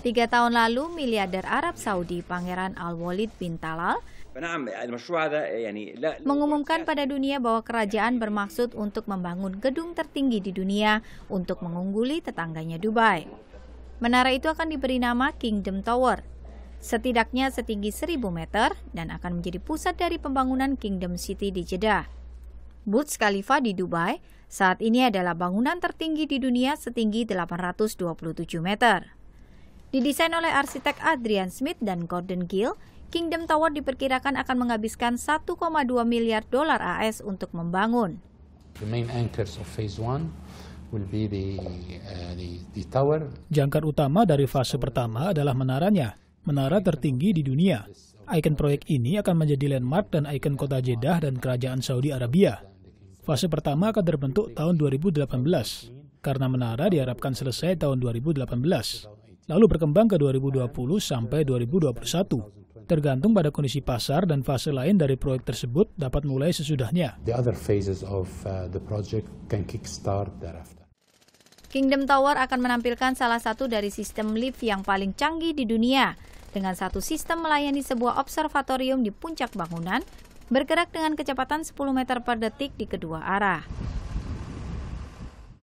Tiga tahun lalu, miliarder Arab Saudi Pangeran Al-Walid bin Talal mengumumkan pada dunia bahwa kerajaan bermaksud untuk membangun gedung tertinggi di dunia untuk mengungguli tetangganya Dubai. Menara itu akan diberi nama Kingdom Tower, setidaknya setinggi 1000 meter dan akan menjadi pusat dari pembangunan Kingdom City di Jeddah. Burj Khalifa di Dubai saat ini adalah bangunan tertinggi di dunia setinggi 827 meter. Didesain oleh arsitek Adrian Smith dan Gordon Gill, Kingdom Tower diperkirakan akan menghabiskan 1,2 miliar dolar AS untuk membangun. The main anchors of phase one uh, Jangkar utama dari fase pertama adalah menaranya, menara tertinggi di dunia. Ikon proyek ini akan menjadi landmark dan ikon kota Jeddah dan kerajaan Saudi Arabia. Fase pertama akan terbentuk tahun 2018, karena menara diharapkan selesai tahun 2018 lalu berkembang ke 2020 sampai 2021. Tergantung pada kondisi pasar dan fase lain dari proyek tersebut dapat mulai sesudahnya. Uh, Kingdom Tower akan menampilkan salah satu dari sistem lift yang paling canggih di dunia. Dengan satu sistem melayani sebuah observatorium di puncak bangunan, bergerak dengan kecepatan 10 meter per detik di kedua arah.